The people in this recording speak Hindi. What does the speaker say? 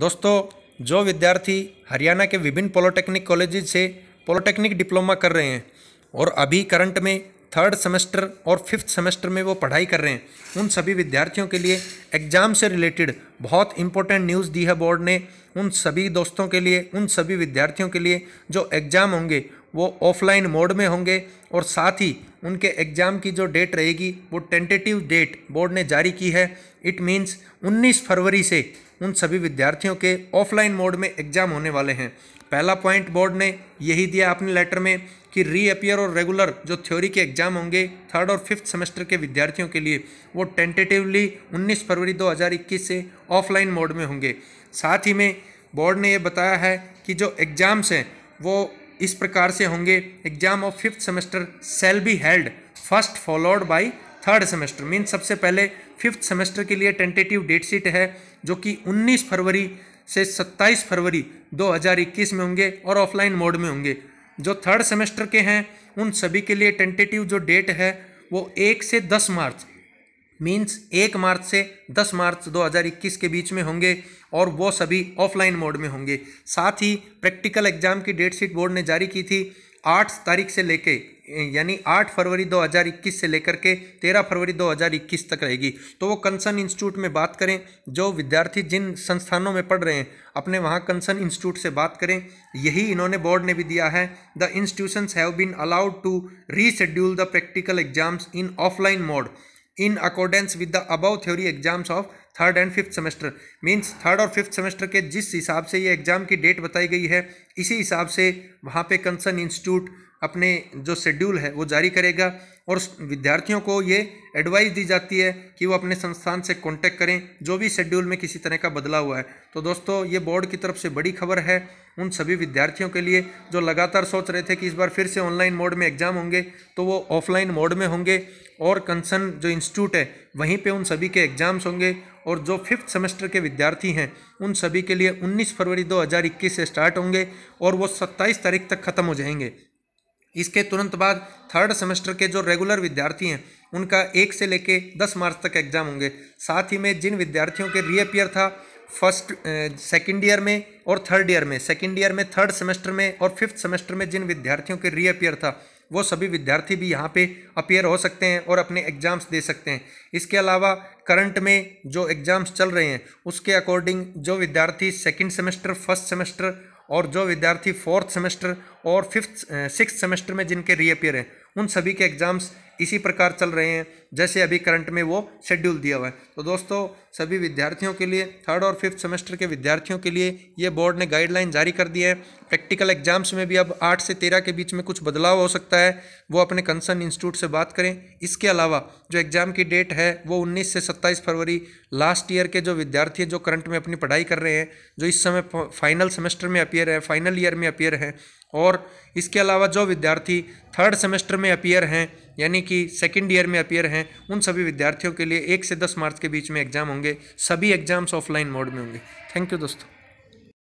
दोस्तों जो विद्यार्थी हरियाणा के विभिन्न पॉलिटेक्निक कॉलेजेज से पॉलिटेक्निक डिप्लोमा कर रहे हैं और अभी करंट में थर्ड सेमेस्टर और फिफ्थ सेमेस्टर में वो पढ़ाई कर रहे हैं उन सभी विद्यार्थियों के लिए एग्जाम से रिलेटेड बहुत इंपॉर्टेंट न्यूज़ दी है बोर्ड ने उन सभी दोस्तों के लिए उन सभी विद्यार्थियों के लिए जो एग्ज़ाम होंगे वो ऑफलाइन मोड में होंगे और साथ ही उनके एग्ज़ाम की जो डेट रहेगी वो टेंटेटिव डेट बोर्ड ने जारी की है इट मीन्स 19 फरवरी से उन सभी विद्यार्थियों के ऑफलाइन मोड में एग्ज़ाम होने वाले हैं पहला पॉइंट बोर्ड ने यही दिया अपने लेटर में कि रीअपियर और रेगुलर जो थ्योरी के एग्ज़ाम होंगे थर्ड और फिफ्थ सेमेस्टर के विद्यार्थियों के लिए वो टेंटेटिवली 19 फरवरी 2021 से ऑफलाइन मोड में होंगे साथ ही में बोर्ड ने ये बताया है कि जो एग्ज़ाम्स हैं वो इस प्रकार से होंगे exam of fifth semester shall be held first followed by third semester mean सबसे पहले फिफ्थ सेमेस्टर के लिए टेंटेटिव डेट शीट है जो कि 19 फरवरी से 27 फरवरी 2021 में होंगे और ऑफलाइन मोड में होंगे जो थर्ड सेमेस्टर के हैं उन सभी के लिए टेंटेटिव जो डेट है वो एक से दस मार्च मीन्स एक मार्च से दस मार्च 2021 के बीच में होंगे और वो सभी ऑफलाइन मोड में होंगे साथ ही प्रैक्टिकल एग्जाम की डेट शीट बोर्ड ने जारी की थी आठ तारीख से लेके यानी 8 फरवरी 2021 से लेकर के 13 फरवरी 2021 तक रहेगी तो वो कंसर्न इंस्टीट्यूट में बात करें जो विद्यार्थी जिन संस्थानों में पढ़ रहे हैं अपने वहाँ कंसर्न इंस्टीट्यूट से बात करें यही इन्होंने बोर्ड ने भी दिया है the institutions have been allowed to reschedule the practical exams in offline mode in accordance with the above theory exams of third and fifth semester means third और फिफ्थ सेमेस्टर के जिस हिसाब से ये एग्ज़ाम की डेट बताई गई है इसी हिसाब से वहाँ पे कंसर्न इंस्टीट्यूट अपने जो शेड्यूल है वो जारी करेगा और विद्यार्थियों को ये एडवाइस दी जाती है कि वो अपने संस्थान से कांटेक्ट करें जो भी शेड्यूल में किसी तरह का बदलाव हुआ है तो दोस्तों ये बोर्ड की तरफ से बड़ी खबर है उन सभी विद्यार्थियों के लिए जो लगातार सोच रहे थे कि इस बार फिर से ऑनलाइन मोड में एग्ज़ाम होंगे तो वो ऑफलाइन मोड में होंगे और कंसर्न जो इंस्टीट्यूट है वहीं पे उन सभी के एग्ज़ाम्स होंगे और जो फिफ्थ सेमेस्टर के विद्यार्थी हैं उन सभी के लिए 19 फरवरी 2021 से स्टार्ट होंगे और वो 27 तारीख तक ख़त्म हो जाएंगे इसके तुरंत बाद थर्ड सेमेस्टर के जो रेगुलर विद्यार्थी हैं उनका एक से लेके दस मार्च तक एग्ज़ाम होंगे साथ ही में जिन विद्यार्थियों के रीअपियर था फर्स्ट सेकेंड ईयर में और थर्ड ईयर में सेकेंड ईयर में थर्ड सेमेस्टर में और फिफ्थ सेमेस्टर में जिन विद्यार्थियों के रीअपियर था वो सभी विद्यार्थी भी यहाँ पे अपेयर हो सकते हैं और अपने एग्ज़ाम्स दे सकते हैं इसके अलावा करंट में जो एग्ज़ाम्स चल रहे हैं उसके अकॉर्डिंग जो विद्यार्थी सेकेंड सेमेस्टर फर्स्ट सेमेस्टर और जो विद्यार्थी फोर्थ सेमेस्टर और फिफ्थ सिक्स सेमेस्टर में जिनके रीअपियर हैं उन सभी के एग्ज़ाम्स इसी प्रकार चल रहे हैं जैसे अभी करंट में वो शेड्यूल दिया हुआ है तो दोस्तों सभी विद्यार्थियों के लिए थर्ड और फिफ्थ सेमेस्टर के विद्यार्थियों के लिए ये बोर्ड ने गाइडलाइन जारी कर दी है प्रैक्टिकल एग्जाम्स में भी अब आठ से तेरह के बीच में कुछ बदलाव हो सकता है वो अपने कंसर्न इंस्टीट्यूट से बात करें इसके अलावा जो एग्ज़ाम की डेट है वो उन्नीस से सत्ताईस फरवरी लास्ट ईयर के जो विद्यार्थी हैं जो करंट में अपनी पढ़ाई कर रहे हैं जो इस समय फाइनल सेमेस्टर में अपियर है फाइनल ईयर में अपियर है और इसके अलावा जो विद्यार्थी थर्ड सेमेस्टर में अपियर हैं यानी कि सेकेंड ईयर में अपियर हैं उन सभी विद्यार्थियों के लिए एक से दस मार्च के बीच में एग्जाम होंगे सभी एग्जाम्स ऑफलाइन मोड में होंगे थैंक यू दोस्तों